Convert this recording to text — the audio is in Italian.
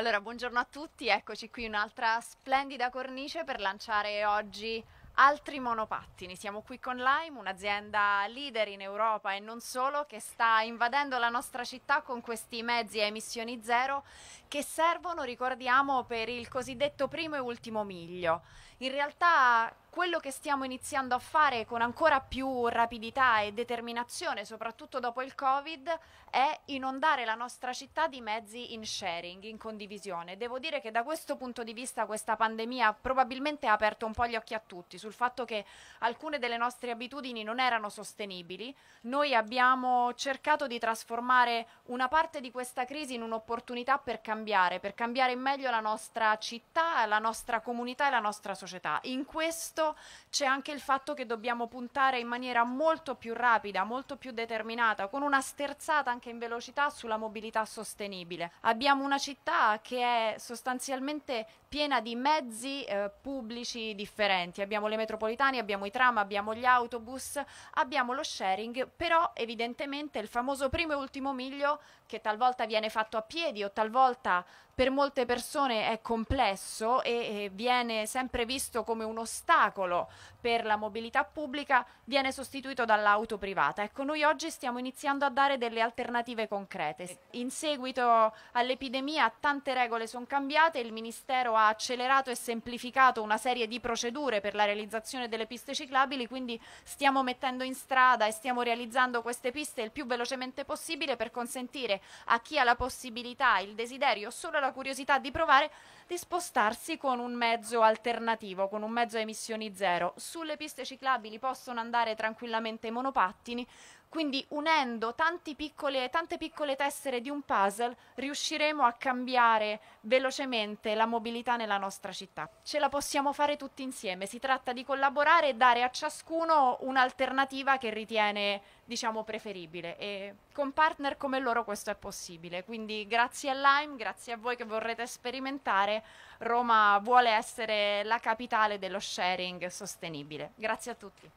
Allora, buongiorno a tutti, eccoci qui un'altra splendida cornice per lanciare oggi altri monopattini. Siamo qui con Lime, un'azienda leader in Europa e non solo, che sta invadendo la nostra città con questi mezzi a emissioni zero che servono, ricordiamo, per il cosiddetto primo e ultimo miglio. In realtà quello che stiamo iniziando a fare con ancora più rapidità e determinazione, soprattutto dopo il Covid, è inondare la nostra città di mezzi in sharing, in condivisione. Devo dire che da questo punto di vista questa pandemia probabilmente ha aperto un po' gli occhi a tutti sul fatto che alcune delle nostre abitudini non erano sostenibili. Noi abbiamo cercato di trasformare una parte di questa crisi in un'opportunità per cambiare, per cambiare in meglio la nostra città, la nostra comunità e la nostra società. In questo questo c'è anche il fatto che dobbiamo puntare in maniera molto più rapida, molto più determinata, con una sterzata anche in velocità sulla mobilità sostenibile. Abbiamo una città che è sostanzialmente piena di mezzi eh, pubblici differenti, abbiamo le metropolitane, abbiamo i tram, abbiamo gli autobus, abbiamo lo sharing, però evidentemente il famoso primo e ultimo miglio che talvolta viene fatto a piedi o talvolta per molte persone è complesso e, e viene sempre visto come un ostacolo ostacolo per la mobilità pubblica viene sostituito dall'auto privata. Ecco, noi oggi stiamo iniziando a dare delle alternative concrete. In seguito all'epidemia tante regole sono cambiate, il Ministero ha accelerato e semplificato una serie di procedure per la realizzazione delle piste ciclabili, quindi stiamo mettendo in strada e stiamo realizzando queste piste il più velocemente possibile per consentire a chi ha la possibilità, il desiderio o solo la curiosità di provare di spostarsi con un mezzo alternativo, con un mezzo a emissioni emissioni zero. Sulle piste ciclabili possono andare tranquillamente i monopattini, quindi unendo piccole, tante piccole tessere di un puzzle riusciremo a cambiare velocemente la mobilità nella nostra città. Ce la possiamo fare tutti insieme, si tratta di collaborare e dare a ciascuno un'alternativa che ritiene diciamo preferibile e con partner come loro questo è possibile. Quindi grazie a Lime, grazie a voi che vorrete sperimentare, Roma vuole essere la capitale dello sharing shopping sostenibile. Grazie a tutti.